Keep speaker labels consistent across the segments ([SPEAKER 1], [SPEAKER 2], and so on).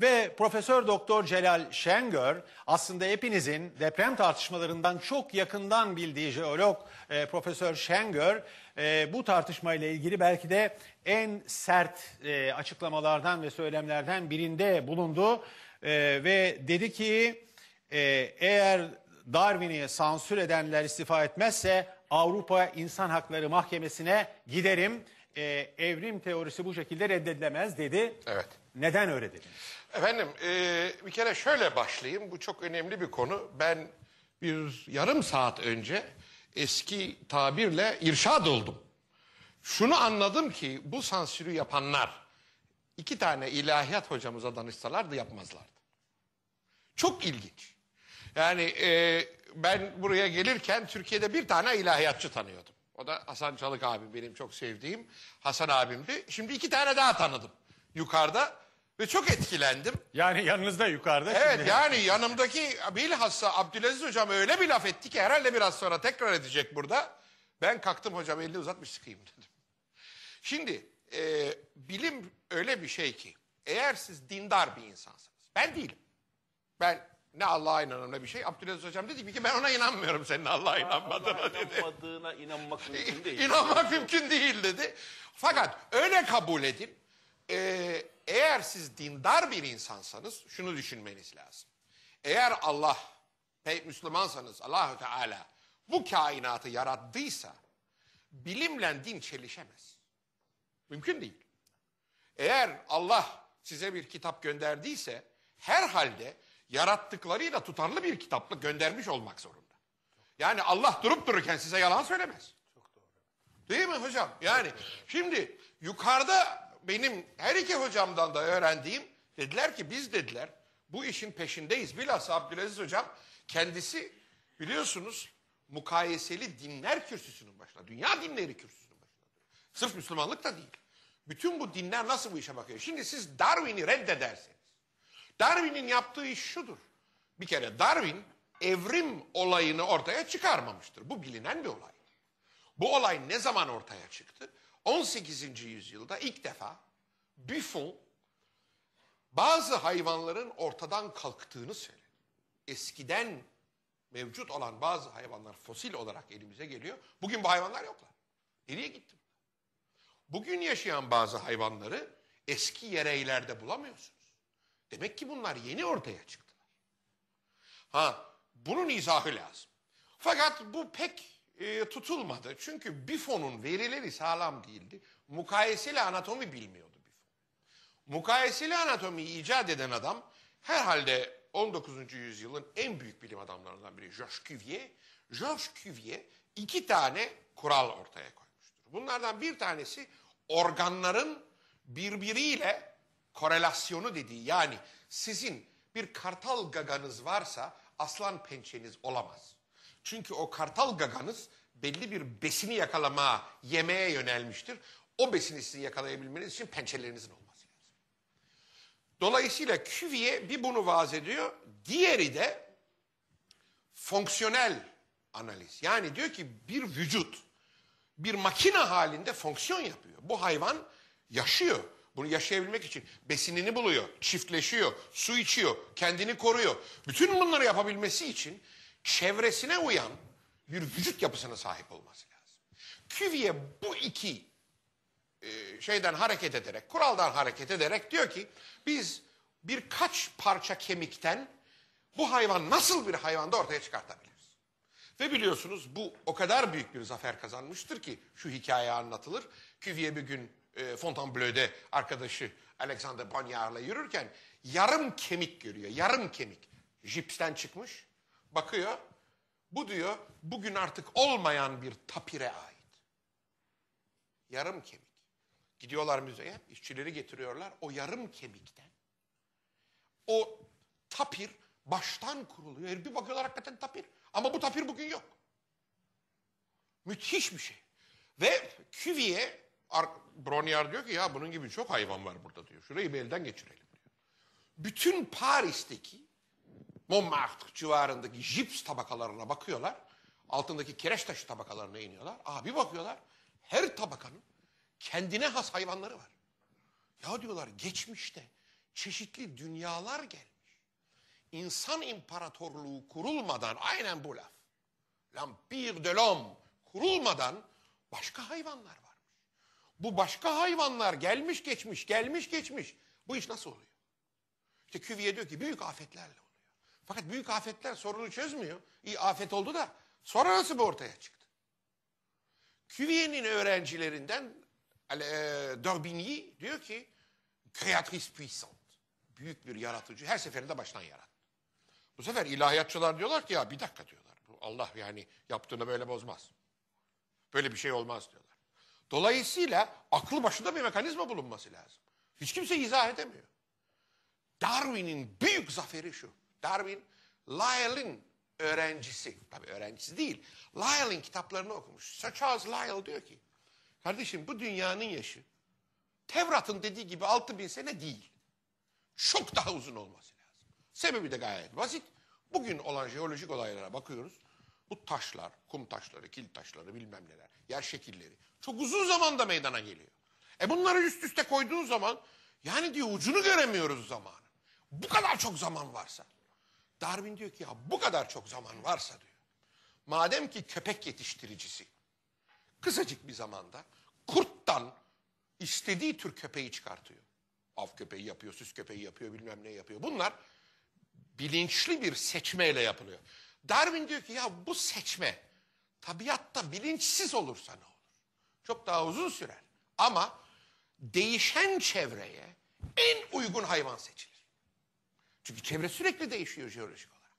[SPEAKER 1] Ve Profesör Doktor Celal Şengör aslında hepinizin deprem tartışmalarından çok yakından bildiği jeolog e, Profesör Şengör e, bu tartışmayla ilgili belki de en sert e, açıklamalardan ve söylemlerden birinde bulundu e, ve dedi ki e, eğer Darwin'i sansür edenler istifa etmezse Avrupa İnsan Hakları Mahkemesi'ne giderim.
[SPEAKER 2] E, evrim teorisi bu şekilde reddedilemez dedi.
[SPEAKER 1] Evet. Neden öyle dediniz?
[SPEAKER 2] Efendim e, bir kere şöyle başlayayım. Bu çok önemli bir konu. Ben bir yarım saat önce eski tabirle irşad oldum. Şunu anladım ki bu sansürü yapanlar iki tane ilahiyat hocamıza danışsalardı yapmazlardı. Çok ilginç. Yani e, ben buraya gelirken Türkiye'de bir tane ilahiyatçı tanıyordum. O da Hasan Çalık abim benim çok sevdiğim Hasan abimdi. Şimdi iki tane daha tanıdım. Yukarıda ve çok etkilendim. Yani yanınızda yukarıda Evet şimdi. yani yanımdaki bilhassa Abdülaziz hocam öyle bir laf etti ki herhalde biraz sonra tekrar edecek burada. Ben kalktım hocam elini uzatmış sıkayım dedim. Şimdi e, bilim öyle bir şey ki eğer siz dindar bir insansınız. Ben değilim. Ben ne Allah'a inanırım ne bir şey. Abdülaziz hocam dedi ki ben ona inanmıyorum senin Allah'a inanmadığına Allah dedi. inanmadığına inanmak mümkün değil. İnanmak mümkün değil dedi. Fakat öyle kabul edin. Eee eğer siz dindar bir insansanız şunu düşünmeniz lazım. Eğer Allah, Müslümansanız Allahü Teala bu kainatı yarattıysa bilimle din çelişemez. Mümkün değil. Eğer Allah size bir kitap gönderdiyse herhalde yarattıklarıyla tutarlı bir kitapla göndermiş olmak zorunda. Yani Allah durup dururken size yalan söylemez. Çok doğru. Değil mi hocam? Yani şimdi yukarıda benim her iki hocamdan da öğrendiğim dediler ki biz dediler bu işin peşindeyiz. Bilhassa Abdülaziz hocam kendisi biliyorsunuz mukayeseli dinler kürsüsünün başında, Dünya dinleri kürsüsünün başında. Sırf Müslümanlık da değil. Bütün bu dinler nasıl bu işe bakıyor? Şimdi siz Darwin'i reddederseniz. Darwin'in yaptığı iş şudur. Bir kere Darwin evrim olayını ortaya çıkarmamıştır. Bu bilinen bir olay. Bu olay ne zaman ortaya çıktı? 18. yüzyılda ilk defa Buffon bazı hayvanların ortadan kalktığını söyledi. Eskiden mevcut olan bazı hayvanlar fosil olarak elimize geliyor. Bugün bu hayvanlar yoklar. Nereye gitti? Bugün yaşayan bazı hayvanları eski yereylerde bulamıyorsunuz. Demek ki bunlar yeni ortaya çıktılar. Ha, bunun izahı lazım. Fakat bu pek e, tutulmadı. Çünkü BIFO'nun verileri sağlam değildi. Mukayeseli anatomi bilmiyordu BIFO. Mukayeseli anatomiyi icat eden adam herhalde 19. yüzyılın en büyük bilim adamlarından biri Georges Cuvier. Georges Cuvier iki tane kural ortaya koymuştur. Bunlardan bir tanesi organların birbiriyle korelasyonu dediği yani sizin bir kartal gaganız varsa aslan pençeniz olamaz. Çünkü o kartal gaganız belli bir besini yakalama, yemeğe yönelmiştir. O besini sizin yakalayabilmeniz için pençelerinizin olması lazım. Dolayısıyla Küviye bir bunu vaaz ediyor. Diğeri de fonksiyonel analiz. Yani diyor ki bir vücut bir makine halinde fonksiyon yapıyor. Bu hayvan yaşıyor. Bunu yaşayabilmek için besinini buluyor, çiftleşiyor, su içiyor, kendini koruyor. Bütün bunları yapabilmesi için çevresine uyan bir vücut yapısına sahip olması lazım. Küviye bu iki e, şeyden hareket ederek, kuraldan hareket ederek diyor ki biz birkaç parça kemikten bu hayvan nasıl bir hayvanda ortaya çıkartabiliriz? Ve biliyorsunuz bu o kadar büyük bir zafer kazanmıştır ki şu hikaye anlatılır. Küviye bir gün e, Fontainebleau'de arkadaşı Alexander Bonniard'la yürürken yarım kemik görüyor. Yarım kemik. Jipsten çıkmış. Bakıyor. Bu diyor bugün artık olmayan bir tapire ait. Yarım kemik. Gidiyorlar müzeye, işçileri getiriyorlar. O yarım kemikten o tapir baştan kuruluyor. Bir bakıyorlar hakikaten tapir. Ama bu tapir bugün yok. Müthiş bir şey. Ve Cuvier'e Bronyard diyor ki ya bunun gibi çok hayvan var burada diyor. Şurayı bir elden geçirelim diyor. Bütün Paris'teki Montmartre civarındaki jips tabakalarına bakıyorlar. Altındaki kireç taşı tabakalarına iniyorlar. Abi bakıyorlar her tabakanın kendine has hayvanları var. Ya diyorlar geçmişte çeşitli dünyalar gelmiş. İnsan imparatorluğu kurulmadan aynen bu laf. L'Empire de l'Homme kurulmadan başka hayvanlar varmış. Bu başka hayvanlar gelmiş geçmiş gelmiş geçmiş. Bu iş nasıl oluyor? İşte Küviye diyor ki büyük afetlerle fakat büyük afetler sorunu çözmüyor. İyi afet oldu da sonra nasıl bu ortaya çıktı? Cuvier'in öğrencilerinden e, Dorbigny diyor ki kreatris puissante, Büyük bir yaratıcı. Her seferinde baştan yarattı. Bu sefer ilahiyatçılar diyorlar ki ya bir dakika diyorlar. Bu Allah yani yaptığını böyle bozmaz. Böyle bir şey olmaz diyorlar. Dolayısıyla aklı başında bir mekanizma bulunması lazım. Hiç kimse izah edemiyor. Darwin'in büyük zaferi şu. Darwin, Lyell'in öğrencisi, tabii öğrencisi değil, Lyell'in kitaplarını okumuş. Sir Charles Lyell diyor ki, kardeşim bu dünyanın yaşı Tevrat'ın dediği gibi 6000 sene değil. Çok daha uzun olması lazım. Sebebi de gayet basit. Bugün olan jeolojik olaylara bakıyoruz. Bu taşlar, kum taşları, kil taşları bilmem neler, yer şekilleri çok uzun zamanda meydana geliyor. E bunları üst üste koyduğun zaman yani diyor ucunu göremiyoruz zamanı. Bu kadar çok zaman varsa. Darwin diyor ki ya bu kadar çok zaman varsa diyor. Madem ki köpek yetiştiricisi kısacık bir zamanda kurttan istediği tür köpeği çıkartıyor. Av köpeği yapıyor, süs köpeği yapıyor, bilmem ne yapıyor. Bunlar bilinçli bir seçmeyle yapılıyor. Darwin diyor ki ya bu seçme tabiatta bilinçsiz olursa ne olur? Çok daha uzun sürer. Ama değişen çevreye en uygun hayvan seçilir. Çünkü çevre sürekli değişiyor jeolojik olarak.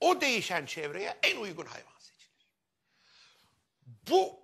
[SPEAKER 2] O değişen çevreye en uygun hayvan seçilir. Bu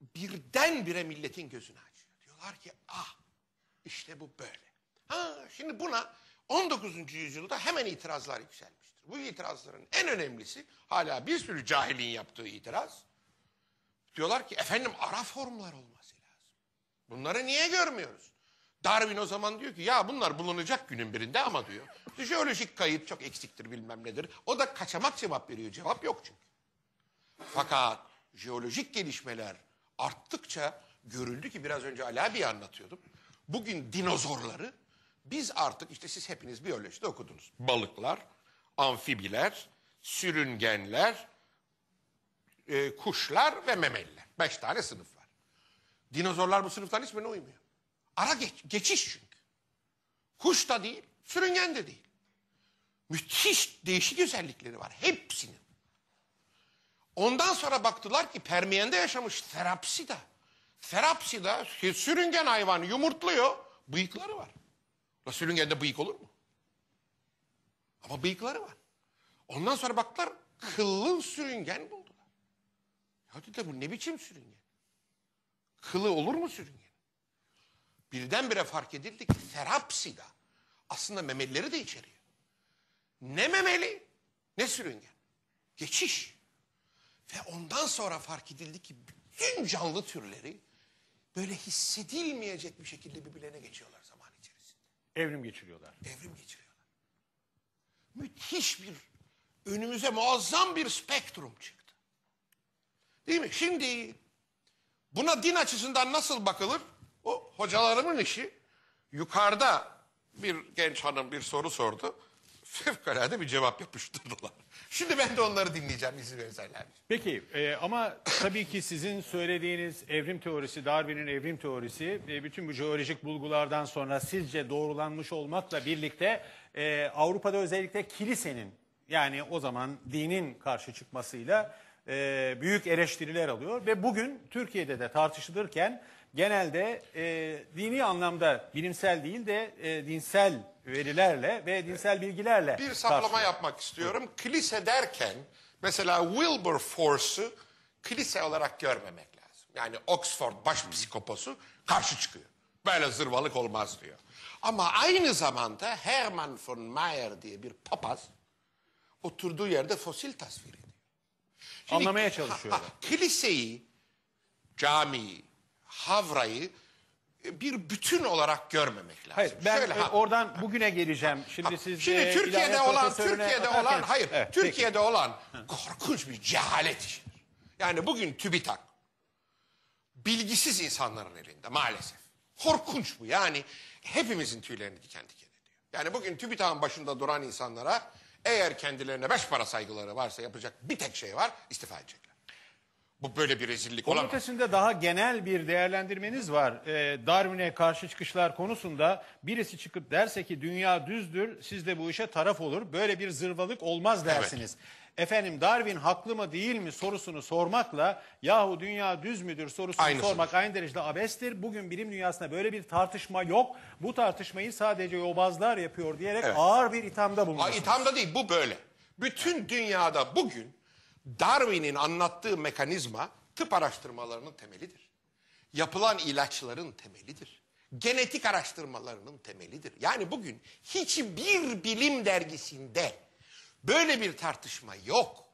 [SPEAKER 2] birdenbire milletin gözünü açıyor. Diyorlar ki ah işte bu böyle. Ha şimdi buna 19. yüzyılda hemen itirazlar yükselmiştir. Bu itirazların en önemlisi hala bir sürü cahilin yaptığı itiraz. Diyorlar ki efendim ara formlar olması lazım. Bunları niye görmüyoruz? Darwin o zaman diyor ki ya bunlar bulunacak günün birinde ama diyor. Jeolojik kayıt çok eksiktir bilmem nedir. O da kaçamak cevap veriyor. Cevap yok çünkü. Fakat jeolojik gelişmeler arttıkça görüldü ki biraz önce Alabi'yi anlatıyordum. Bugün dinozorları biz artık işte siz hepiniz biyolojide okudunuz. Balıklar, amfibiler, sürüngenler, e, kuşlar ve memeliler. Beş tane sınıf var. Dinozorlar bu sınıftan hiçbirine uymuyor. Ara geç, geçiş çünkü. Kuş da değil, sürüngen de değil. Müthiş değişik özellikleri var hepsinin. Ondan sonra baktılar ki Permiyen'de yaşamış Therapsida, Serapsida sürüngen hayvanı yumurtluyor, bıyıkları var. La sürüngende bıyık olur mu? Ama bıyıkları var. Ondan sonra baktılar kıllı sürüngen buldular. Ya dediler bu ne biçim sürüngen? Kılı olur mu sürüngen? birdenbire fark edildi ki terapsida aslında memelileri de içeriyor. Ne memeli ne sürüngen. Geçiş. Ve ondan sonra fark edildi ki bütün canlı türleri böyle hissedilmeyecek bir şekilde birbirlerine geçiyorlar zaman içerisinde. Evrim geçiriyorlar. Evrim geçiriyorlar. Müthiş bir önümüze muazzam bir spektrum çıktı. Değil mi? Şimdi buna din açısından nasıl bakılır? O hocalarımın işi yukarıda bir genç hanım bir soru sordu. Fevkalade bir cevap yapıştırdılar. Şimdi ben de onları dinleyeceğim izin verirsen.
[SPEAKER 1] Peki e, ama tabii ki sizin söylediğiniz evrim teorisi, Darwin'in evrim teorisi e, bütün bu jeolojik bulgulardan sonra sizce doğrulanmış olmakla birlikte e, Avrupa'da özellikle kilisenin yani o zaman dinin karşı çıkmasıyla e, büyük eleştiriler alıyor ve bugün Türkiye'de de tartışılırken genelde e, dini anlamda bilimsel değil de e, dinsel verilerle
[SPEAKER 2] ve dinsel bilgilerle bir saplama yapmak istiyorum. Kilise derken mesela Wilberforce'u kilise olarak görmemek lazım. Yani Oxford baş psikoposu karşı çıkıyor. Böyle zırvalık olmaz diyor. Ama aynı zamanda Hermann von Mayer diye bir papaz oturduğu yerde fosil tasvir ediyor. Şimdi, Anlamaya çalışıyorum. Ha, ha, kiliseyi, camiyi, havrayı e, bir bütün olarak görmemek lazım. Hayır, ben Şöyle, e, oradan ha, bugüne geleceğim. Ha, şimdi siz Şimdi e, Türkiye'de olan Türkiye'de atarken, olan hayır, evet, Türkiye'de peki. olan korkunç bir cehalet işidir. Yani bugün TÜBİTAK bilgisiz insanların elinde maalesef. Korkunç bu. Yani hepimizin tüylerini diken diken ediyor. Yani bugün TÜBİTAK'ın başında duran insanlara eğer kendilerine beş para saygıları varsa yapacak bir tek şey var istifa edecekler. Bu böyle bir rezillik Onun olamaz.
[SPEAKER 1] ötesinde daha genel bir değerlendirmeniz var. Ee, Darwin'e karşı çıkışlar konusunda birisi çıkıp derse ki dünya düzdür, siz de bu işe taraf olur, böyle bir zırvalık olmaz dersiniz efendim Darwin haklı mı değil mi sorusunu sormakla yahu dünya düz müdür sorusunu Aynı sormak aynı derecede abestir. Bugün bilim dünyasında böyle bir tartışma yok. Bu tartışmayı sadece yobazlar yapıyor diyerek Evet.
[SPEAKER 2] ağır bir ithamda bulunuyor. İthamda değil bu böyle. Bütün dünyada bugün Darwin'in anlattığı mekanizma tıp araştırmalarının temelidir. Yapılan ilaçların temelidir. Genetik araştırmalarının temelidir. Yani bugün hiçbir bilim dergisinde Böyle bir tartışma yok.